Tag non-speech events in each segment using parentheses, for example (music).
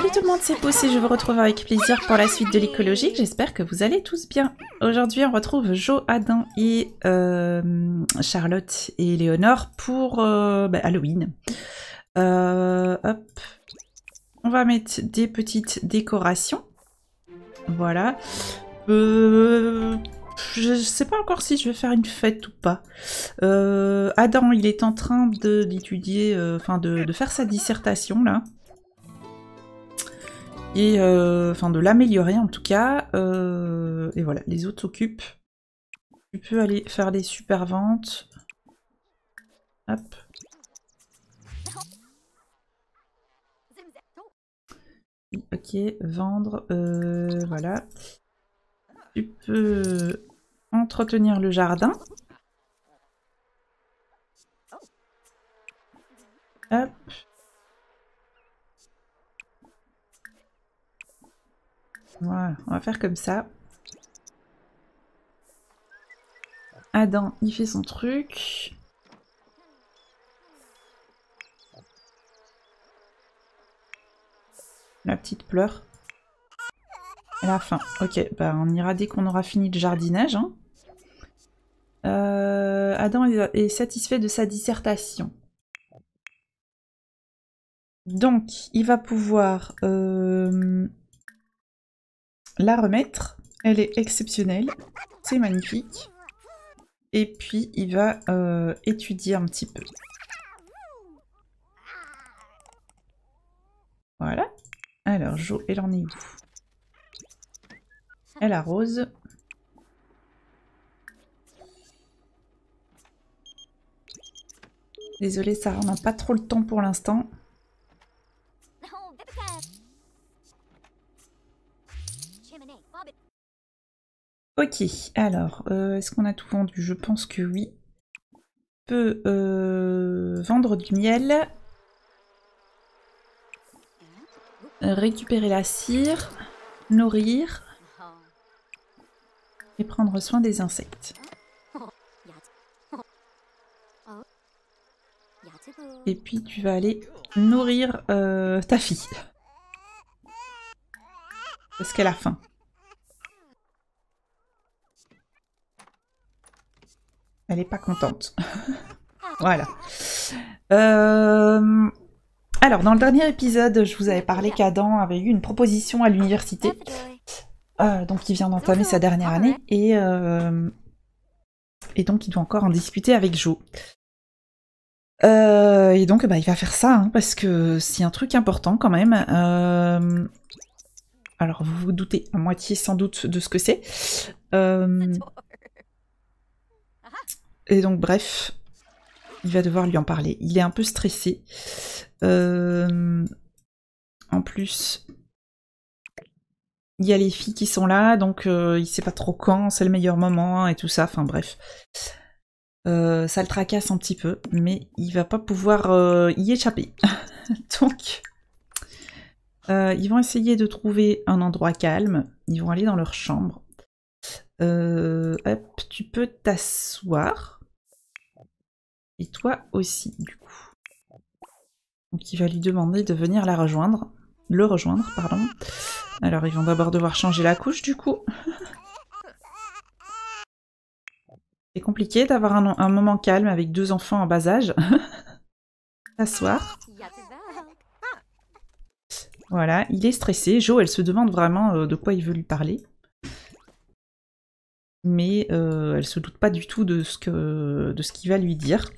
Salut tout le monde, c'est Pouce je vous retrouve avec plaisir pour la suite de l'écologie. J'espère que vous allez tous bien. Aujourd'hui, on retrouve Jo, Adam et euh, Charlotte et Léonore pour euh, bah, Halloween. Euh, on va mettre des petites décorations. Voilà. je sais pas encore si je vais faire une fête ou pas. Adam, il est en train d'étudier, enfin de faire sa dissertation là et euh, enfin de l'améliorer en tout cas. Euh, et voilà, les autres s'occupent. Tu peux aller faire des super ventes. Hop. Ok, vendre, euh, voilà. Tu peux entretenir le jardin. Hop. Voilà, on va faire comme ça. Adam, il fait son truc. La petite pleure. Elle la fin. Ok, bah, on ira dès qu'on aura fini le jardinage. Hein. Euh, Adam est satisfait de sa dissertation. Donc, il va pouvoir euh, la remettre. Elle est exceptionnelle. C'est magnifique. Et puis, il va euh, étudier un petit peu. Voilà. Alors, Jo, elle en est où Elle arrose. Désolée, Sarah, on n'a pas trop le temps pour l'instant. Ok, alors, euh, est-ce qu'on a tout vendu Je pense que oui. On peut euh, vendre du miel. Récupérer la cire. Nourrir. Et prendre soin des insectes. Et puis tu vas aller nourrir euh, ta fille. Parce qu'elle a faim. Elle n'est pas contente. (laughs) voilà. Euh, alors, dans le dernier épisode, je vous avais parlé qu'Adam avait eu une proposition à l'université. Euh, donc, il vient d'entamer sa dernière année et, euh, et donc il doit encore en discuter avec Joe. et donc, bah, il va faire ça, hein, parce que c'est un truc important quand même. Alors, vous vous doutez à moitié sans doute de ce que c'est. Euh... Et donc bref, il va devoir lui en parler. Il est un peu stressé. Euh, en plus, il y a les filles qui sont là, donc il euh, il sait pas trop quand, c'est le meilleur moment et tout ça, enfin bref. Euh, ça le tracasse un petit peu, mais il va pas pouvoir y échapper. (laughs) donc, ils vont essayer de trouver un endroit calme, ils vont aller dans leur chambre. hop, tu peux t'asseoir. Et toi aussi, du coup. Donc il va lui demander de venir la rejoindre. Le rejoindre, pardon. Alors ils vont d'abord devoir changer la couche, du coup. (laughs) C'est compliqué d'avoir un, moment calme avec deux enfants en bas âge. S'asseoir. (laughs) Voilà, il est stressé. Jo, elle se demande vraiment euh, de quoi il veut lui parler. Mais elle euh, elle se doute pas du tout de ce qu'il va lui dire.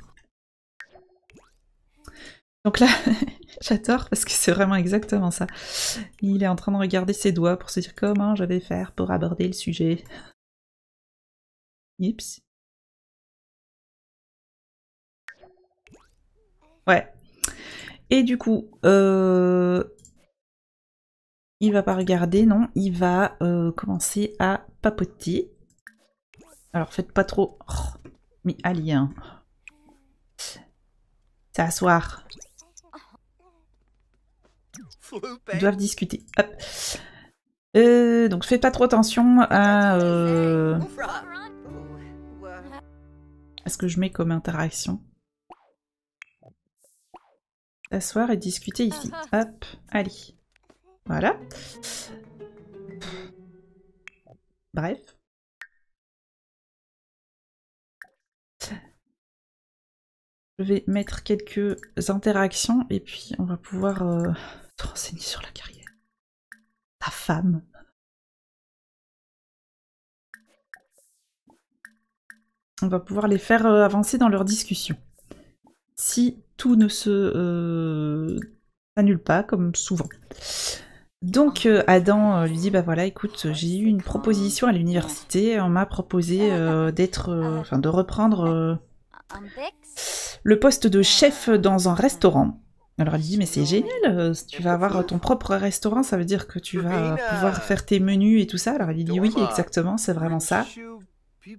Donc là, (laughs) j'adore parce que c'est vraiment exactement ça. Il est en train de regarder ses doigts pour se dire comment je vais faire pour aborder le sujet. Yips. Ouais. Et du coup, euh, il va pas regarder, non, il va euh, commencer à papoter. Alors faites pas trop... mais alien. Hein. soir doivent discuter. Euh, donc fais pas trop attention euh, à... ce que je mets comme interaction. Asseoir et discuter ici. Hop, allez. Voilà. Bref. Je vais mettre quelques interactions et puis on va pouvoir... Euh, renseigner sur la carrière. Ta femme. On va pouvoir les faire euh, avancer dans leur discussion. Si tout ne se euh, annule pas, comme souvent. Donc euh, Adam lui dit bah voilà écoute j'ai eu une proposition à l'université on m'a proposé d'être enfin de reprendre le poste de chef dans un restaurant alors elle dit mais c'est génial, euh, tu vas avoir ton propre restaurant, ça veut dire que tu vas euh, pouvoir euh, faire tes menus et tout ça. Alors elle dit oui exactement, c'est vraiment ça. et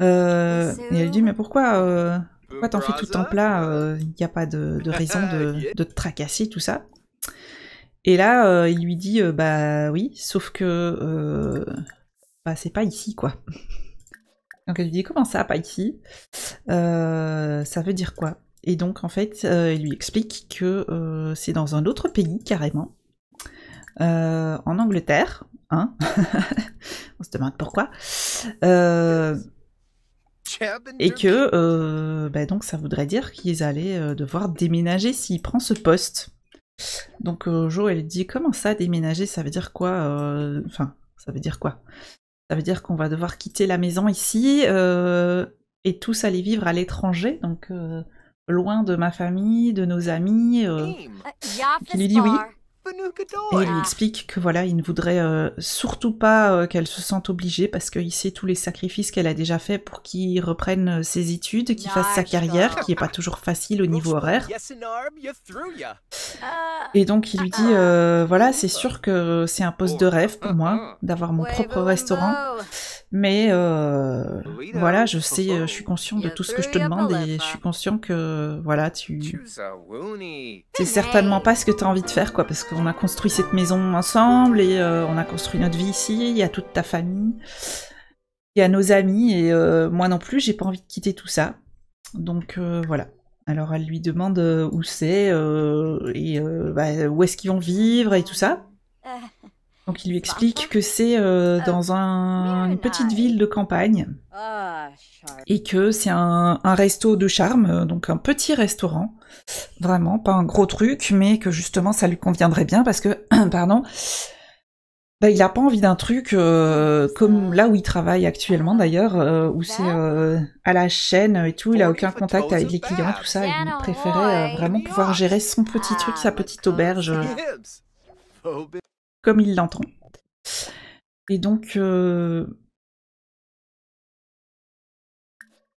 elle dit mais pourquoi, t'en fais tout temps plat Il n'y a pas de, raison de, (laughs) de, te tracasser tout ça. Et là il lui dit bah oui, sauf que bah, c'est pas ici quoi. (laughs) Donc elle lui dit comment ça pas ici Ça veut dire quoi et donc, en fait, euh, il lui explique que euh, c'est dans un autre pays, carrément, euh, en Angleterre. Hein (laughs) On se demande pourquoi. et que, bah, donc, ça voudrait dire qu'ils allaient devoir déménager s'il prend ce poste. Donc, Jo, elle dit Comment ça, déménager Ça veut dire quoi Enfin, ça veut dire quoi Ça veut dire qu'on va devoir quitter la maison ici et tous aller vivre à l'étranger. Donc loin de ma famille, de nos amis, euh, il lui dit oui. Euh, Et il lui explique que voilà, il ne voudrait euh, surtout pas qu'elle se sente obligée parce qu'il sait tous les sacrifices qu'elle a déjà fait pour qu'il reprenne ses études, qu'il fasse sa carrière, qui n'est pas toujours facile au niveau horaire. Et donc il lui dit voilà, c'est sûr que c'est un poste de rêve pour moi d'avoir mon propre restaurant. Mais euh, voilà, je sais, euh, je suis conscient de tout ce que je te demande et je suis conscient que voilà, tu c'est certainement pas ce que tu as envie de faire quoi, parce qu'on a construit cette maison ensemble et euh, on a construit notre vie ici. Il y a toute ta famille, il y a nos amis et moi non plus, j'ai pas envie de quitter tout ça. Donc voilà. Alors elle lui demande où c'est et bah, où est-ce qu'ils vont vivre et tout ça. Ah, donc il lui bah, explique hein. que c'est euh, euh, dans une petite ville de campagne ah, et que c'est un, resto de charme, euh, donc un petit restaurant, vraiment pas un gros truc, mais que justement ça lui conviendrait bien parce que, (clears throat) pardon, bah, il n'a pas envie d'un truc comme là où il travaille actuellement d'ailleurs, où c'est bah. à la chaîne et tout, il a oh, aucun contact avec les clients, tout ça, il préférait vraiment pouvoir gérer son petit truc, sa petite auberge. Ah, comme il l'entend. Et donc, euh,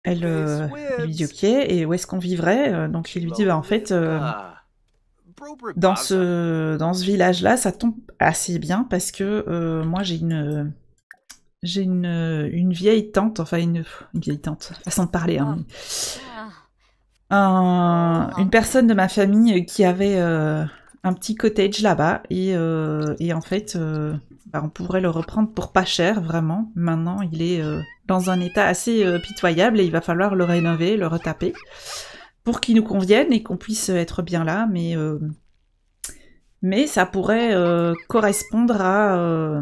elle euh, lui dit ok, et où est-ce qu'on vivrait euh, Donc il lui dit bah, en fait, dans ce, dans ce village-là, ça tombe assez bien parce que moi j'ai une j'ai une, une, vieille tante, enfin une, vieille tante, façon de parler. une personne de ma famille qui avait un petit cottage là-bas et, euh, en fait euh, bah, on pourrait le reprendre pour pas cher vraiment. Maintenant il est euh, dans un état assez pitoyable et il va falloir le rénover, le retaper pour qu'il nous convienne et qu'on puisse être bien là. Mais, mais ça pourrait correspondre à,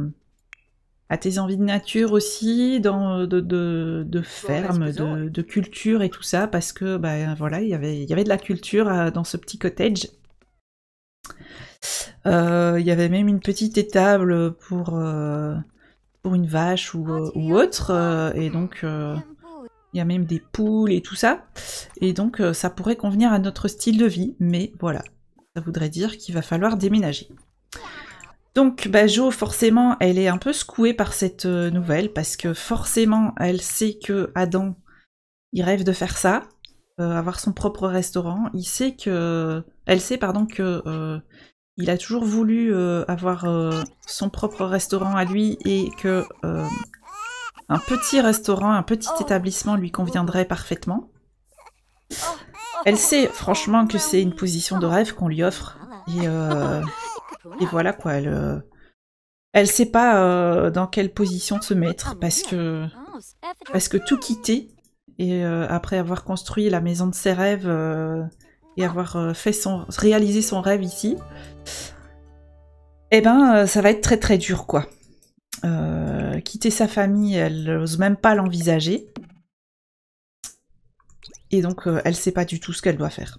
à tes envies de nature aussi, dans, de, de, de ferme, de, culture et tout ça, parce que bah, voilà, y il y avait de la culture dans ce petit cottage euh, il y avait même une petite étable pour, euh, pour une vache ou, euh, autre. et donc, il y a même des poules et tout ça. Et donc, ça pourrait convenir à notre style de vie. Mais voilà, ça voudrait dire qu'il va falloir déménager. Donc, bah, Jo, forcément, elle est un peu secouée par cette nouvelle parce que forcément, elle sait que Adam, il rêve de faire ça, avoir son propre restaurant. Il sait que elle sait, pardon, que euh, il a toujours voulu euh, avoir euh, son propre restaurant à lui et que un petit restaurant, un petit établissement lui conviendrait parfaitement. Elle sait franchement que c'est une position de rêve qu'on lui offre et, et voilà quoi. Elle, elle sait pas dans quelle position se mettre parce que parce que tout quitter et après avoir construit la maison de ses rêves et avoir euh, fait son, réalisé son rêve ici, eh ben, euh, ça va être très très dur, quoi. Euh, quitter sa famille, elle n'ose même pas l'envisager. Et donc, elle elle sait pas du tout ce qu'elle doit faire.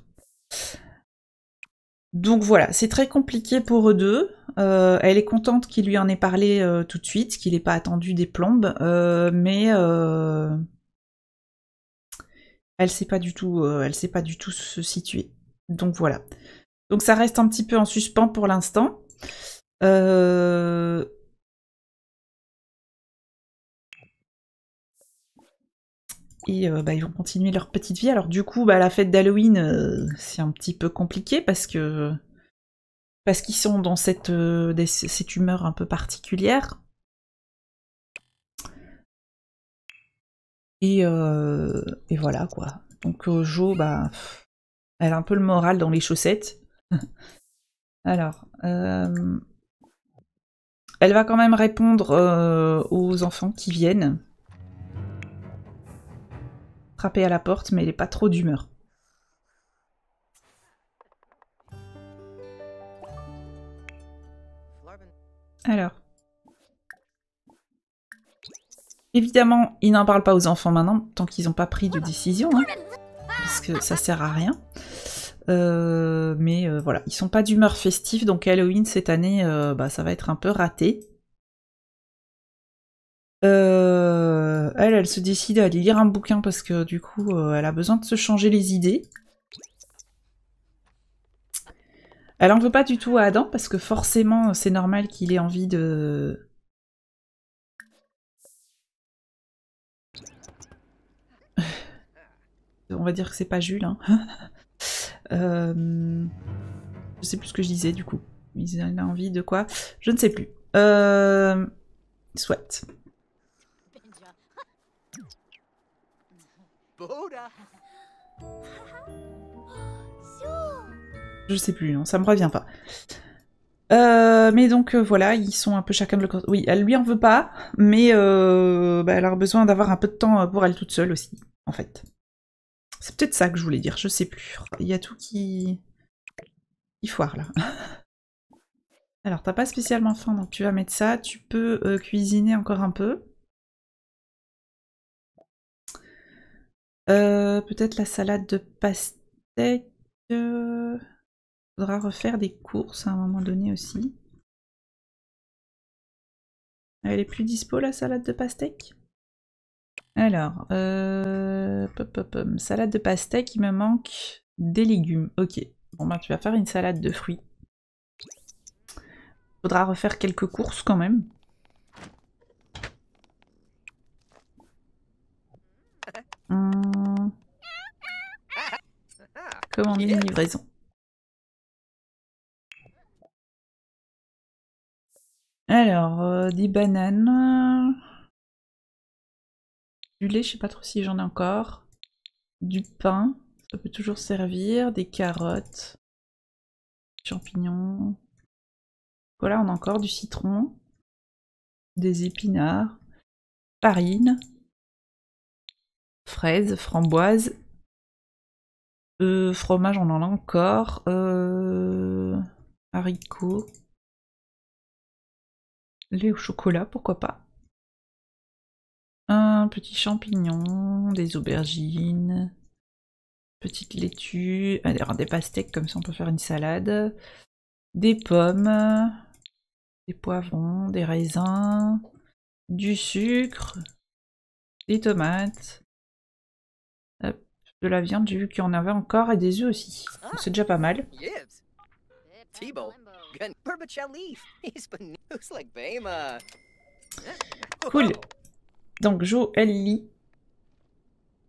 Donc voilà, c'est très compliqué pour eux deux. elle est contente qu'il lui en ait parlé tout de suite, qu'il n'ait pas attendu des plombes, mais elle sait pas du tout, euh, sait pas du tout se situer. Donc voilà. Donc ça reste un petit peu en suspens pour l'instant. Euh, Et euh, bah, ils vont continuer leur petite vie. Alors du coup, bah, la fête d'Halloween, c'est un petit peu compliqué parce que parce qu'ils sont dans cette humeur un peu particulière. Euh, et, voilà quoi. Donc euh, Jo, bah, elle a un peu le moral dans les chaussettes. (laughs) Alors, euh, elle va quand même répondre aux enfants qui viennent. Frapper à la porte, mais elle n'est pas trop d'humeur. Alors. Évidemment, il n'en parle pas aux enfants maintenant, tant qu'ils n'ont pas pris de décision, hein, parce que ça sert à rien. Euh, mais euh, voilà, ils sont pas d'humeur festive, donc Halloween cette année, euh, bah, ça va être un peu raté. elle, elle se décide à lire un bouquin parce que du coup, elle a besoin de se changer les idées. Elle en veut pas du tout à Adam parce que forcément, c'est normal qu'il ait envie de on va dire que c'est pas Jules. Hein. (laughs) Euh, je sais plus ce que je disais du coup. Il a envie de quoi Je ne sais plus. Euh... souhaite. Je sais plus, non, hein, ça me revient pas. Euh, mais donc euh, voilà, ils sont un peu chacun de leur côté. Oui, elle lui en veut pas, mais bah, elle a besoin d'avoir un peu de temps pour elle toute seule aussi, en fait. C'est peut-être ça que je voulais dire, je sais plus. Il y a tout qui... foire là. (laughs) Alors, t'as pas spécialement faim, donc tu vas mettre ça. Tu peux euh, cuisiner encore un peu. Euh, peut-être la salade de pastèque. Il euh. faudra refaire des courses à un moment donné aussi. Elle est plus dispo la salade de pastèque alors, euh, salade de pastèque, il me manque des légumes. Ok, bon ben tu vas faire une salade de fruits. Il Faudra refaire quelques courses quand même. Hum... dit une livraison. Alors, euh, des bananes. Du lait, je sais pas trop si j'en ai encore. Du pain, ça peut toujours servir. Des carottes. Champignons. Voilà, on a encore du citron. Des épinards. Farine. Fraises, framboises. Euh, fromage, on en a encore. Euh, haricots. Lait au chocolat, pourquoi pas. Un petit champignon, des aubergines, petite laitue, alors ah, des pastèques comme ça on peut faire une salade, des pommes, des poivrons, des raisins, du sucre, des tomates, de la viande, j'ai vu qu'il y en avait encore et des œufs aussi. C'est déjà pas mal. (laughs) Cool. Oh, donc Jo, elle lit.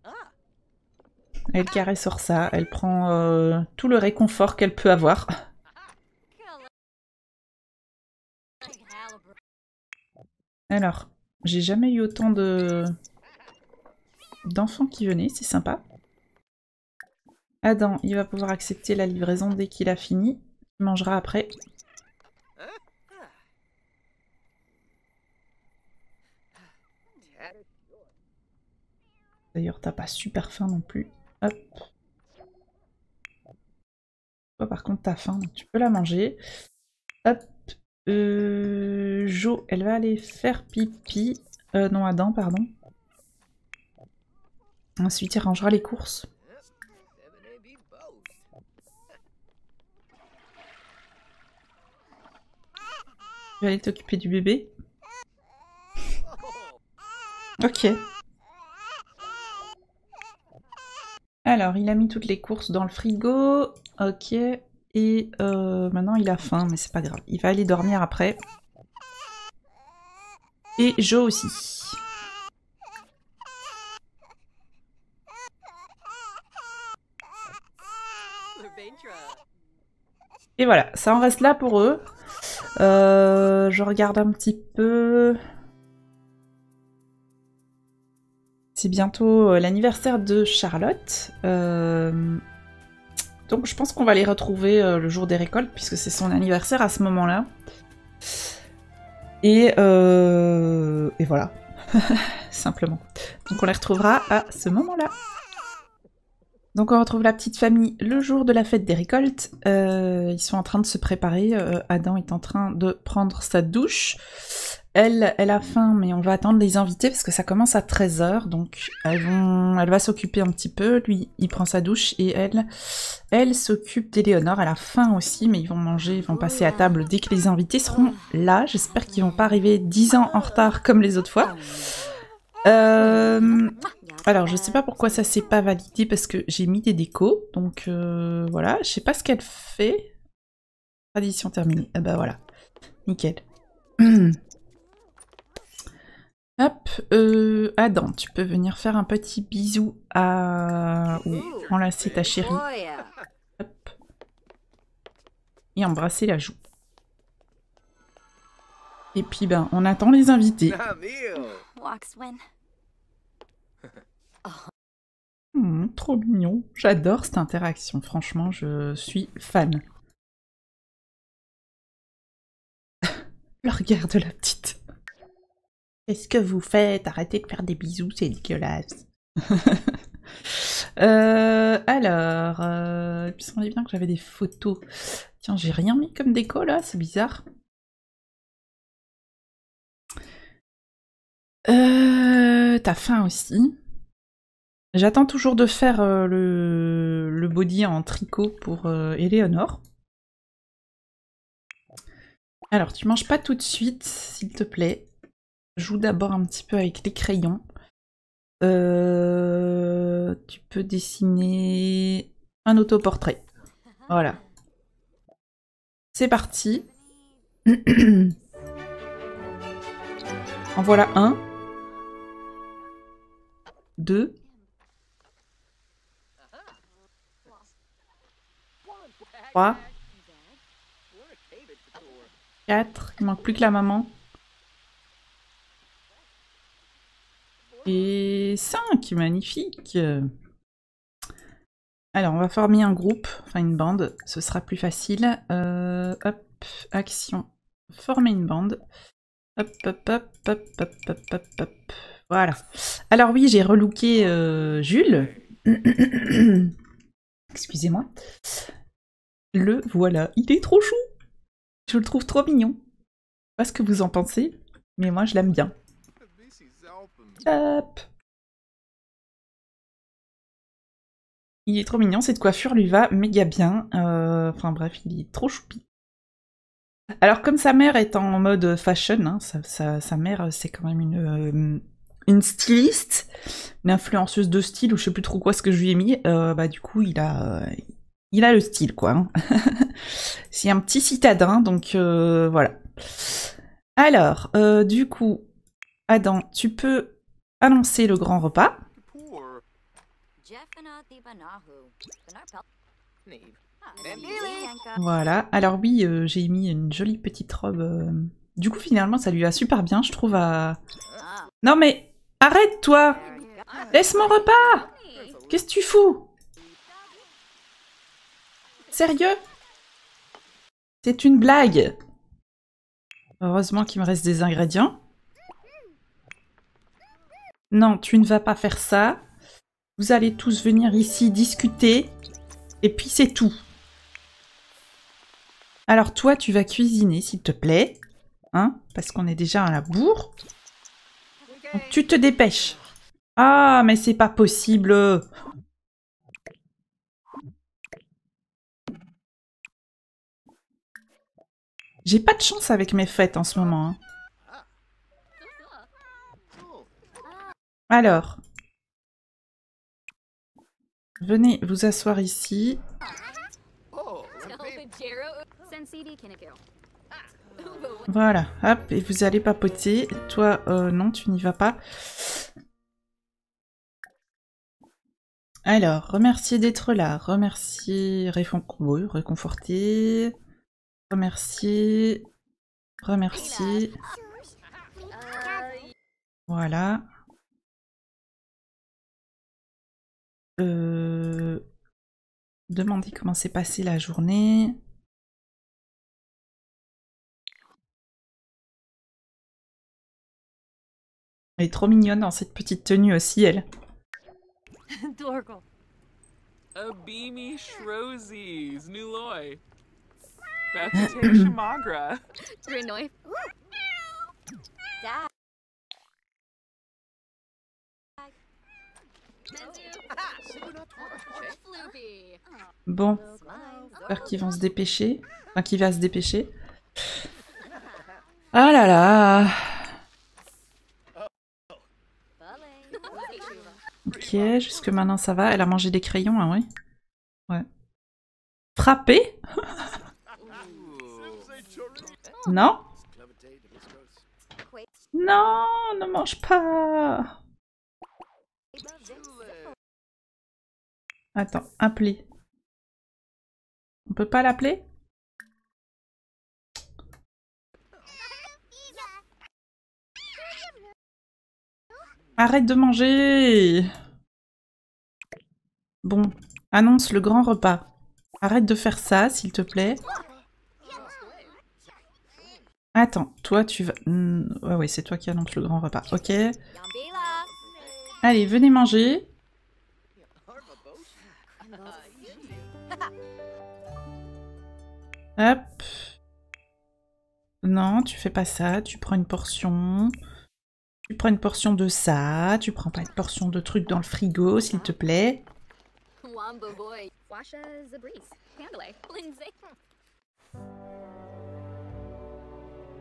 Ah. Elle caresse sur ça, elle prend euh, tout le réconfort qu'elle peut avoir. Alors, j'ai jamais eu autant de d'enfants qui venaient, c'est sympa. Adam, il va pouvoir accepter la livraison dès qu'il a fini. Il mangera après. D'ailleurs, t'as pas super faim non plus. Hop. Toi, oh, par contre, t'as faim, donc tu peux la manger. Hop. Euh, jo, elle va aller faire pipi. Euh, non, Adam, pardon. Ensuite, il rangera les courses. Tu vas aller t'occuper du bébé. ok. Alors, il a mis toutes les courses dans le frigo. Ok. Et euh, maintenant, il a faim, mais c'est pas grave. Il va aller dormir après. Et Joe aussi. Et voilà, ça en reste là pour eux. Euh, je regarde un petit peu... C'est bientôt euh, l'anniversaire de Charlotte. Euh, donc je pense qu'on va les retrouver euh, le jour des récoltes, puisque c'est son anniversaire à ce moment-là. Et, voilà. (laughs) Simplement. Donc on les retrouvera à ce moment-là. Donc on retrouve la petite famille le jour de la fête des récoltes. ils sont en train de se préparer. Adam est en train de prendre sa douche elle, a faim, mais on va attendre les invités parce que ça commence à 13h, donc elle va s'occuper un petit peu. Lui, il prend sa douche et elle, elle s'occupe d'Éléonore. Elle a faim aussi, mais ils vont manger, ils vont passer à table dès que les invités seront là. J'espère qu'ils vont pas arriver 10 ans en retard comme les autres fois. Euh, alors, je ne sais pas pourquoi ça s'est pas validé parce que j'ai mis des décos, donc euh, voilà, je sais pas ce qu'elle fait. Tradition terminée. Ah bah ben voilà, nickel. (clears throat) Hop, euh, Adam, tu peux venir faire un petit bisou à... ou enlacer ta chérie. Hop. Et embrasser la joue. Et puis ben, on attend les invités. Ah, hmm, trop mignon. J'adore cette interaction. Franchement, je suis fan. (laughs) Le regard de la petite. Qu'est-ce que vous faites Arrêtez de faire des bisous, c'est dégueulasse. (laughs) Euh, alors, puisqu'on euh, dit bien que j'avais des photos. Tiens, j'ai rien mis comme déco là, c'est bizarre. Euh, T'as faim aussi. J'attends toujours de faire euh, le, body en tricot pour Eleonore. Alors, tu manges pas tout de suite, s'il te plaît joue d'abord un petit peu avec les crayons. Euh, tu peux dessiner un autoportrait. Voilà. C'est parti. (clears throat) en voilà un. Deux. Trois. Quatre. Il manque plus que la maman. et 5, magnifique Alors, on va former un groupe, enfin une bande, ce sera plus facile. Euh, hop, action, former une bande. Hop, hop, hop, hop, hop, hop, hop, hop. Voilà. Alors oui, j'ai relooké euh, Jules. (coughs) Excusez-moi. Le voilà, il est trop chou. Je le trouve trop mignon. Je sais pas ce que vous en pensez, mais moi je l'aime bien. Il est trop mignon, cette coiffure lui va méga bien. Euh, enfin bref, il est trop choupi. Alors comme sa mère est en mode fashion, hein, sa, mère c'est quand même euh, une, styliste, une influenceuse de style ou je sais plus trop quoi ce que je lui ai mis, euh, bah du coup il a, il a le style quoi. Hein. (laughs) c'est un petit citadin donc voilà. Alors du coup Adam, tu peux annoncer le grand repas. Voilà, alors oui, euh, j'ai mis une jolie petite robe. Euh. Du coup, finalement, ça lui va super bien, je trouve, à... Non mais, arrête, toi Laisse mon repas Qu'est-ce que tu fous Sérieux C'est une blague Heureusement qu'il me reste des ingrédients. Non, tu ne vas pas faire ça. Vous allez tous venir ici discuter. Et puis c'est tout. Alors toi, tu vas cuisiner, s'il te plaît. Hein Parce qu'on est déjà à la bourre. tu te dépêches. Ah, mais c'est pas possible. J'ai pas de chance avec mes fêtes en ce moment. Hein. Alors. Venez vous asseoir ici. Voilà, hop, et vous allez papoter. Toi, euh, non, tu n'y vas pas. Alors, remercier d'être là, remercier, réconforter, remercier, remercier. Voilà. Euh, demandez demander comment s'est passée la journée. Elle est trop mignonne dans cette petite tenue aussi, elle. (laughs) (laughs) A beamy (laughs) Bon, j'espère qu'ils vont se dépêcher. Enfin, qu'il va se dépêcher. Ah là là Ok, jusque maintenant ça va. Elle a mangé des crayons, hein, oui Ouais. Frappé Non Non, ne mange pas Attends, appeler. On peut pas l'appeler Arrête de manger Bon, annonce le grand repas. Arrête de faire ça, s'il te plaît. Attends, toi tu vas... Hmm, ouais, ouais, oui, c'est toi qui annonce le grand repas. Ok. Allez, venez manger. Hop. Non, tu fais pas ça, tu prends une portion. Tu prends une portion de ça, tu prends pas une portion de truc dans le frigo, s'il te plaît.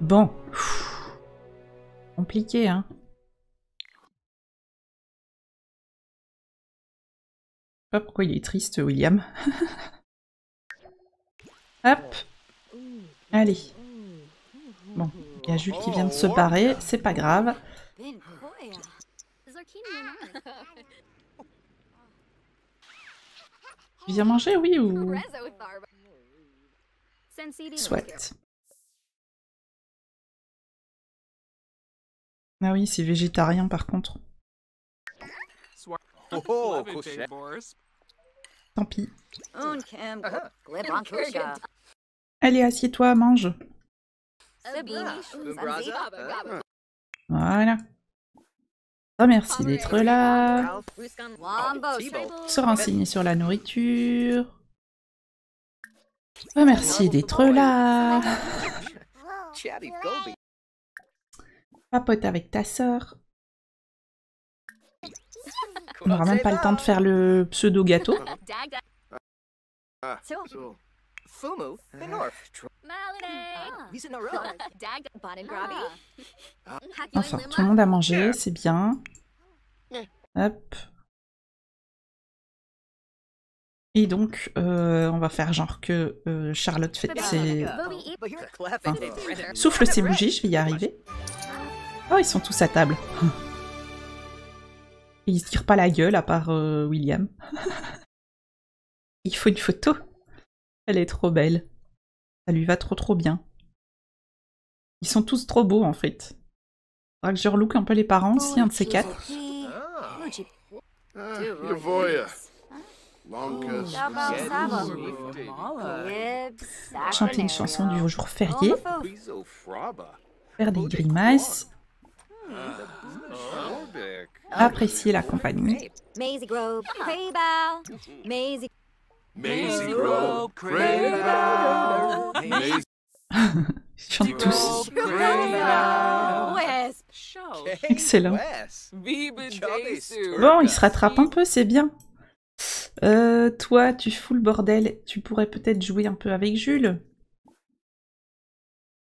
Bon. Compliqué, hein. Pas pourquoi il est triste, William. (laughs) Hop. Allez. Bon, il y a Jules qui vient de se barrer, c'est pas grave. Viens manger, oui, ou... Soit. Ah oui, c'est végétarien par contre. Oh, oh, Tant pis. Allez, assieds-toi, mange. Ah, bah, ah. Voilà. Remercie oh, merci d'être là. Oh, Se renseigner sur la nourriture. Remercie oh, merci d'être là. (laughs) Papote avec ta sœur. On n'aura même pas le temps de faire le pseudo gâteau. Fumu, the North. Enfin, tout le monde a mangé, c'est bien. Hop. Et donc, on va faire genre que Charlotte fait ses... souffle ses bougies, je vais y arriver. Oh, ils sont tous à table. ils se tirent pas la gueule à part William. Il faut une photo. Elle est trop belle. Ça lui va trop trop bien. Ils sont tous trop beaux en fait. Faudra que je relook un peu les parents aussi, un de ces quatre. Ah. Chanter une chanson du jour férié. Faire des grimaces. Apprécier la compagnie. (laughs) Ils chantent tous. Excellent. Bon, il se rattrape un peu, c'est bien. Euh, toi, tu fous le bordel. Tu pourrais peut-être jouer un peu avec Jules.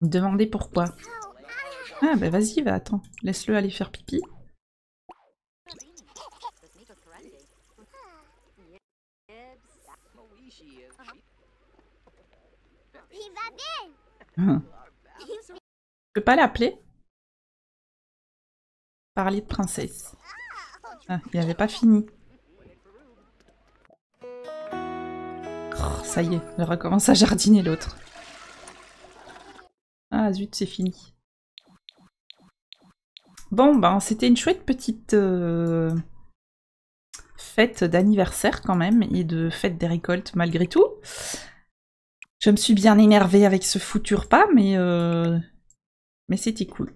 Demandez pourquoi. Ah bah vas-y, va, attends. Laisse-le aller faire pipi. Je peux pas l'appeler Parler de princesse. Ah, il avait pas fini. Oh, ça y est, elle recommence à jardiner l'autre. Ah zut, c'est fini. Bon, ben c'était une chouette petite euh, fête d'anniversaire quand même et de fête des récoltes malgré tout. Je me suis bien énervée avec ce foutu pas, mais, euh, mais c'était cool.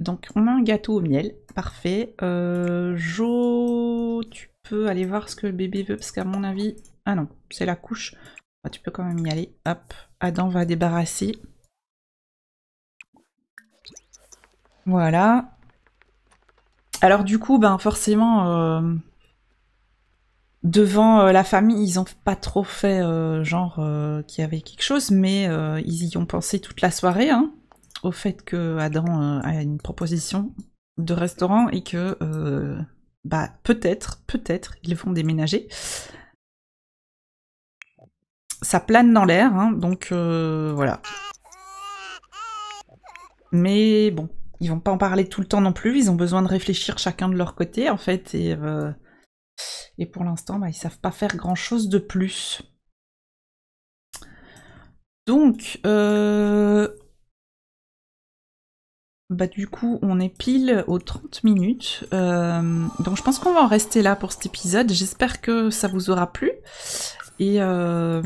Donc, on a un gâteau au miel. Parfait. Euh, jo, tu peux aller voir ce que le bébé veut, parce qu'à mon avis... Ah non, c'est la couche. Bah, tu peux quand même y aller. Hop, Adam va débarrasser. Voilà. Alors du coup, ben forcément... Euh, devant euh, la famille, ils ont pas trop fait euh, genre euh, qu'il y avait quelque chose, mais ils y ont pensé toute la soirée, hein, au fait que Adam a une proposition de restaurant et que bah peut-être, peut-être ils vont déménager. Ça plane dans l'air, hein, donc voilà. Mais bon, ils vont pas en parler tout le temps non plus. Ils ont besoin de réfléchir chacun de leur côté en fait et et pour l'instant, bah, ils ne savent pas faire grand-chose de plus. Donc, euh, bah, du coup, on est pile aux 30 minutes. Euh, donc, je pense qu'on va en rester là pour cet épisode. J'espère que ça vous aura plu. Et euh,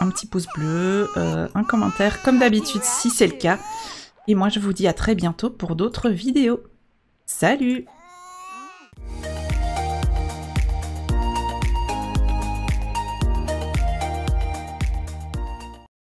un petit pouce bleu, un commentaire, comme d'habitude, si c'est le cas. Et moi, je vous dis à très bientôt pour d'autres vidéos. Salut